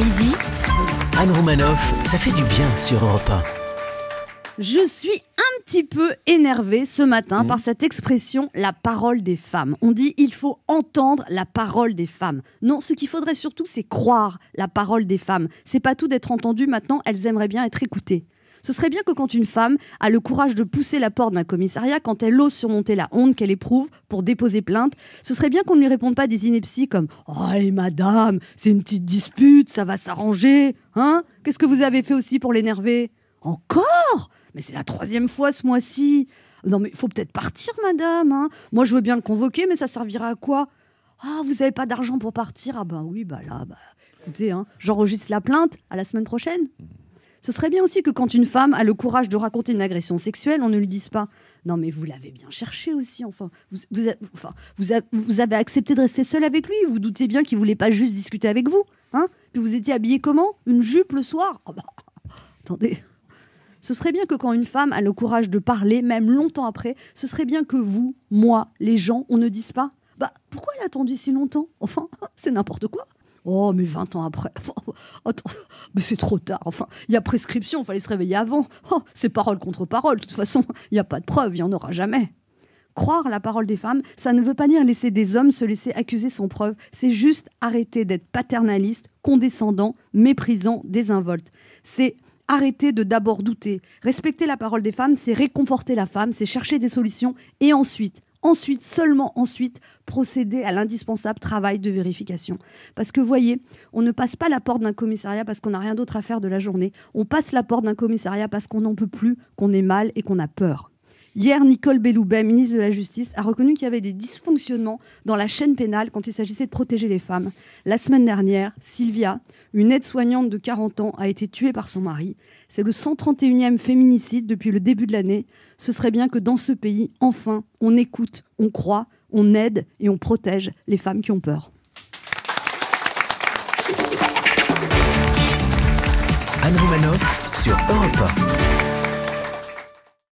midi. Anne ça fait du bien sur Je suis un petit peu énervée ce matin mmh. par cette expression la parole des femmes. On dit il faut entendre la parole des femmes. Non, ce qu'il faudrait surtout c'est croire la parole des femmes. C'est pas tout d'être entendu maintenant, elles aimeraient bien être écoutées. Ce serait bien que quand une femme a le courage de pousser la porte d'un commissariat, quand elle ose surmonter la honte qu'elle éprouve pour déposer plainte, ce serait bien qu'on ne lui réponde pas des inepties comme Oh, allez, madame, c'est une petite dispute, ça va s'arranger. Hein Qu'est-ce que vous avez fait aussi pour l'énerver Encore Mais c'est la troisième fois ce mois-ci. Non, mais il faut peut-être partir, madame. Hein. Moi, je veux bien le convoquer, mais ça servira à quoi Ah, vous n'avez pas d'argent pour partir Ah, ben oui, bah là, bah, écoutez, hein, j'enregistre la plainte à la semaine prochaine. Mmh. Ce serait bien aussi que quand une femme a le courage de raconter une agression sexuelle, on ne lui dise pas non, mais vous l'avez bien cherché aussi, enfin. Vous, vous, avez accepté de rester seule avec lui, vous doutez bien qu'il voulait pas juste discuter avec vous, hein Puis vous étiez habillé comment Une jupe le soir oh bah, Attendez. Ce serait bien que quand une femme a le courage de parler, même longtemps après, ce serait bien que vous, moi, les gens, on ne dise pas Bah, pourquoi elle a attendu si longtemps Enfin, c'est n'importe quoi Oh, mais 20 ans après. mais c'est trop tard. Enfin, il y a prescription, il fallait se réveiller avant. Oh, c'est parole contre parole. De toute façon, il n'y a pas de preuve, il n'y en aura jamais. Croire la parole des femmes, ça ne veut pas dire laisser des hommes se laisser accuser sans preuve. C'est juste arrêter d'être paternaliste, condescendant, méprisant, désinvolte. C'est arrêter de d'abord douter. Respecter la parole des femmes, c'est réconforter la femme, c'est chercher des solutions et ensuite ensuite, seulement ensuite, procéder à l'indispensable travail de vérification. Parce que voyez, on ne passe pas la porte d'un commissariat parce qu'on n'a rien d'autre à faire de la journée. On passe la porte d'un commissariat parce qu'on n'en peut plus, qu'on est mal et qu'on a peur. Hier, Nicole Belloubet, ministre de la Justice, a reconnu qu'il y avait des dysfonctionnements dans la chaîne pénale quand il s'agissait de protéger les femmes. La semaine dernière, Sylvia, une aide-soignante de 40 ans, a été tuée par son mari. C'est le 131e féminicide depuis le début de l'année. Ce serait bien que dans ce pays, enfin, on écoute, on croit, on aide et on protège les femmes qui ont peur. sur